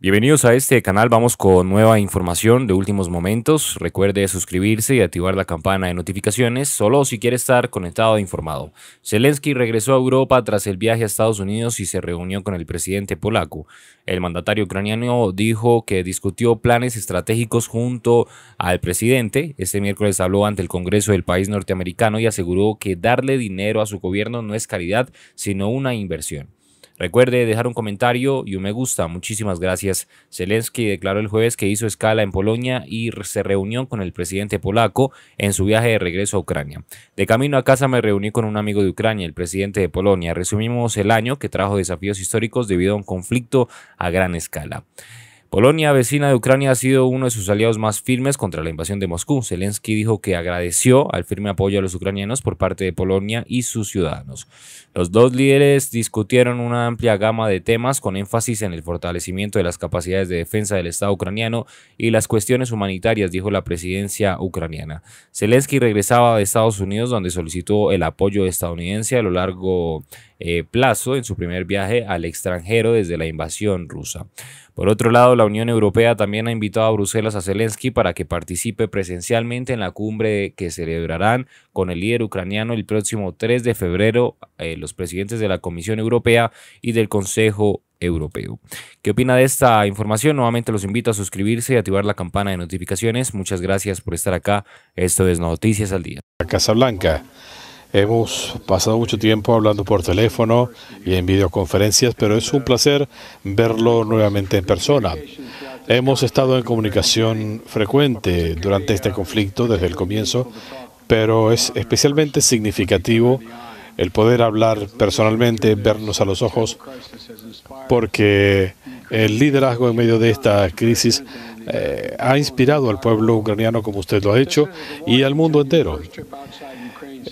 Bienvenidos a este canal, vamos con nueva información de últimos momentos. Recuerde suscribirse y activar la campana de notificaciones, solo si quiere estar conectado e informado. Zelensky regresó a Europa tras el viaje a Estados Unidos y se reunió con el presidente polaco. El mandatario ucraniano dijo que discutió planes estratégicos junto al presidente. Este miércoles habló ante el Congreso del país norteamericano y aseguró que darle dinero a su gobierno no es caridad, sino una inversión. Recuerde dejar un comentario y un me gusta. Muchísimas gracias. Zelensky declaró el jueves que hizo escala en Polonia y se reunió con el presidente polaco en su viaje de regreso a Ucrania. De camino a casa me reuní con un amigo de Ucrania, el presidente de Polonia. Resumimos el año que trajo desafíos históricos debido a un conflicto a gran escala. Polonia, vecina de Ucrania, ha sido uno de sus aliados más firmes contra la invasión de Moscú. Zelensky dijo que agradeció al firme apoyo a los ucranianos por parte de Polonia y sus ciudadanos. Los dos líderes discutieron una amplia gama de temas con énfasis en el fortalecimiento de las capacidades de defensa del Estado ucraniano y las cuestiones humanitarias, dijo la presidencia ucraniana. Zelensky regresaba de Estados Unidos donde solicitó el apoyo estadounidense a lo largo eh, plazo en su primer viaje al extranjero desde la invasión rusa. Por otro lado, la Unión Europea también ha invitado a Bruselas a Zelensky para que participe presencialmente en la cumbre que celebrarán con el líder ucraniano el próximo 3 de febrero eh, los presidentes de la Comisión Europea y del Consejo Europeo. ¿Qué opina de esta información? Nuevamente los invito a suscribirse y activar la campana de notificaciones. Muchas gracias por estar acá. Esto es Noticias al Día. Hemos pasado mucho tiempo hablando por teléfono y en videoconferencias, pero es un placer verlo nuevamente en persona. Hemos estado en comunicación frecuente durante este conflicto desde el comienzo, pero es especialmente significativo el poder hablar personalmente, vernos a los ojos, porque el liderazgo en medio de esta crisis eh, ha inspirado al pueblo ucraniano como usted lo ha hecho y al mundo entero.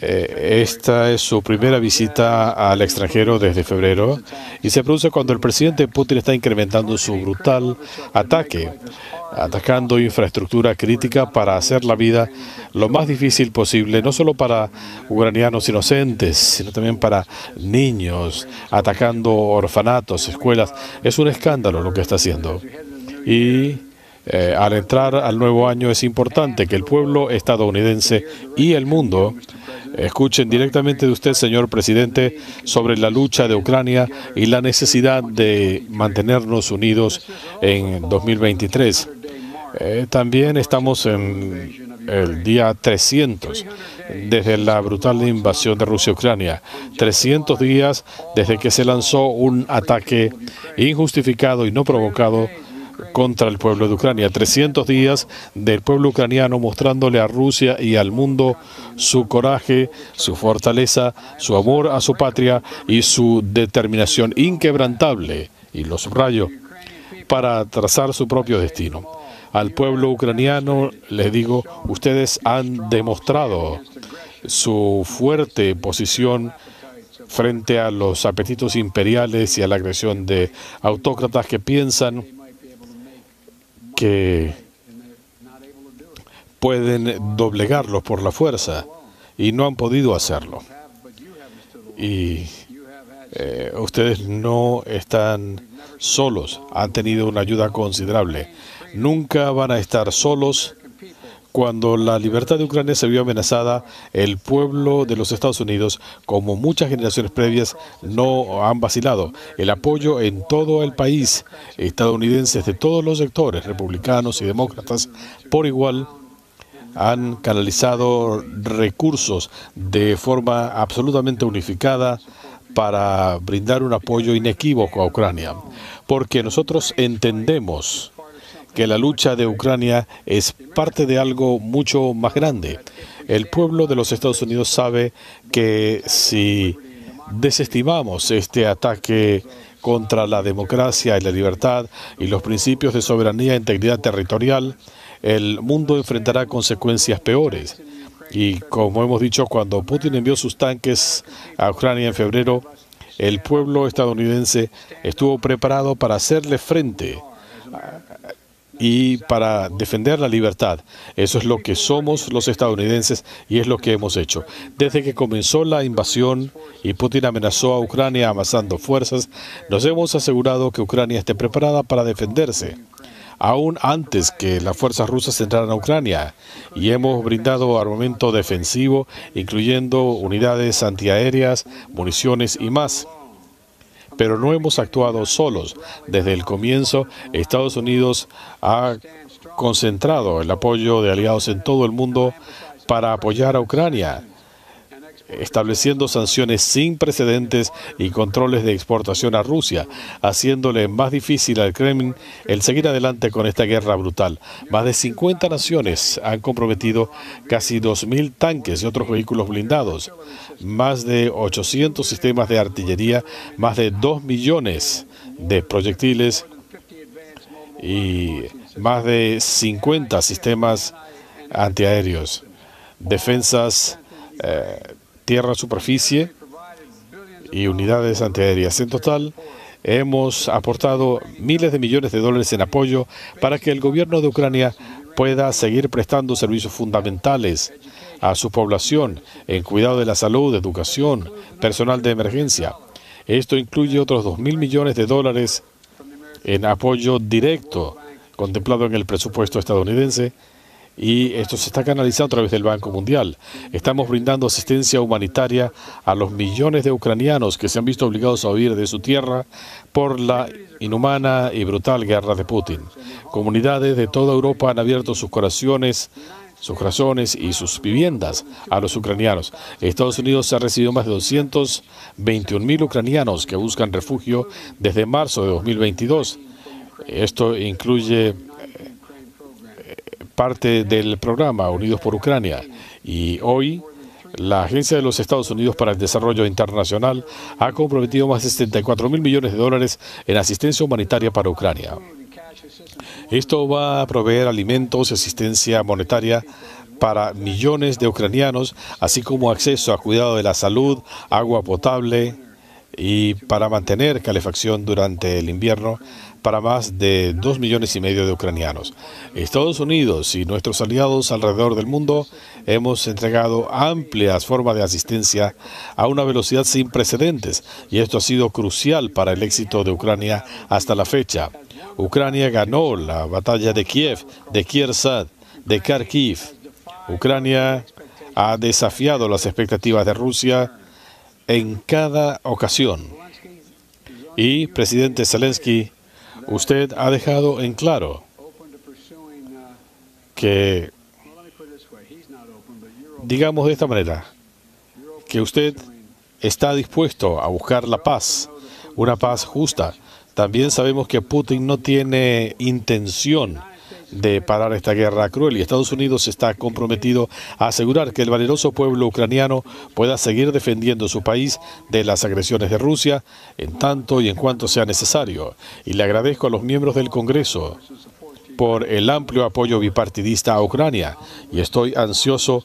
Eh, esta es su primera visita al extranjero desde febrero y se produce cuando el presidente Putin está incrementando su brutal ataque, atacando infraestructura crítica para hacer la vida lo más difícil posible, no solo para ucranianos inocentes, sino también para niños, atacando orfanatos, escuelas. Es un escándalo lo que está haciendo. Y eh, al entrar al nuevo año es importante que el pueblo estadounidense y el mundo Escuchen directamente de usted, señor presidente, sobre la lucha de Ucrania y la necesidad de mantenernos unidos en 2023. Eh, también estamos en el día 300 desde la brutal invasión de Rusia a Ucrania. 300 días desde que se lanzó un ataque injustificado y no provocado contra el pueblo de Ucrania. 300 días del pueblo ucraniano mostrándole a Rusia y al mundo su coraje, su fortaleza, su amor a su patria y su determinación inquebrantable, y lo subrayo, para trazar su propio destino. Al pueblo ucraniano les digo, ustedes han demostrado su fuerte posición frente a los apetitos imperiales y a la agresión de autócratas que piensan que pueden doblegarlos por la fuerza y no han podido hacerlo. Y eh, ustedes no están solos, han tenido una ayuda considerable. Nunca van a estar solos cuando la libertad de Ucrania se vio amenazada, el pueblo de los Estados Unidos, como muchas generaciones previas, no han vacilado. El apoyo en todo el país, estadounidenses de todos los sectores, republicanos y demócratas, por igual, han canalizado recursos de forma absolutamente unificada para brindar un apoyo inequívoco a Ucrania, porque nosotros entendemos que la lucha de Ucrania es parte de algo mucho más grande. El pueblo de los Estados Unidos sabe que si desestimamos este ataque contra la democracia y la libertad y los principios de soberanía e integridad territorial, el mundo enfrentará consecuencias peores. Y como hemos dicho, cuando Putin envió sus tanques a Ucrania en febrero, el pueblo estadounidense estuvo preparado para hacerle frente y para defender la libertad. Eso es lo que somos los estadounidenses y es lo que hemos hecho. Desde que comenzó la invasión y Putin amenazó a Ucrania amasando fuerzas, nos hemos asegurado que Ucrania esté preparada para defenderse aún antes que las fuerzas rusas entraran a Ucrania y hemos brindado armamento defensivo, incluyendo unidades antiaéreas, municiones y más. Pero no hemos actuado solos. Desde el comienzo, Estados Unidos ha concentrado el apoyo de aliados en todo el mundo para apoyar a Ucrania estableciendo sanciones sin precedentes y controles de exportación a Rusia, haciéndole más difícil al Kremlin el seguir adelante con esta guerra brutal. Más de 50 naciones han comprometido casi 2.000 tanques y otros vehículos blindados, más de 800 sistemas de artillería, más de 2 millones de proyectiles y más de 50 sistemas antiaéreos, defensas eh, tierra-superficie y unidades antiaéreas. En total, hemos aportado miles de millones de dólares en apoyo para que el gobierno de Ucrania pueda seguir prestando servicios fundamentales a su población en cuidado de la salud, educación, personal de emergencia. Esto incluye otros 2.000 millones de dólares en apoyo directo contemplado en el presupuesto estadounidense y esto se está canalizando a través del Banco Mundial. Estamos brindando asistencia humanitaria a los millones de ucranianos que se han visto obligados a huir de su tierra por la inhumana y brutal guerra de Putin. Comunidades de toda Europa han abierto sus corazones sus razones y sus viviendas a los ucranianos. Estados Unidos ha recibido más de 221 ucranianos que buscan refugio desde marzo de 2022. Esto incluye parte del programa Unidos por Ucrania y hoy la Agencia de los Estados Unidos para el Desarrollo Internacional ha comprometido más de 74 mil millones de dólares en asistencia humanitaria para Ucrania. Esto va a proveer alimentos, asistencia monetaria para millones de ucranianos, así como acceso a cuidado de la salud, agua potable, y para mantener calefacción durante el invierno para más de dos millones y medio de ucranianos. Estados Unidos y nuestros aliados alrededor del mundo hemos entregado amplias formas de asistencia a una velocidad sin precedentes y esto ha sido crucial para el éxito de Ucrania hasta la fecha. Ucrania ganó la batalla de Kiev, de Kiersad, de Kharkiv. Ucrania ha desafiado las expectativas de Rusia en cada ocasión. Y, presidente Zelensky, usted ha dejado en claro que, digamos de esta manera, que usted está dispuesto a buscar la paz, una paz justa. También sabemos que Putin no tiene intención de parar esta guerra cruel y Estados Unidos está comprometido a asegurar que el valeroso pueblo ucraniano pueda seguir defendiendo su país de las agresiones de Rusia en tanto y en cuanto sea necesario. Y le agradezco a los miembros del Congreso por el amplio apoyo bipartidista a Ucrania y estoy ansioso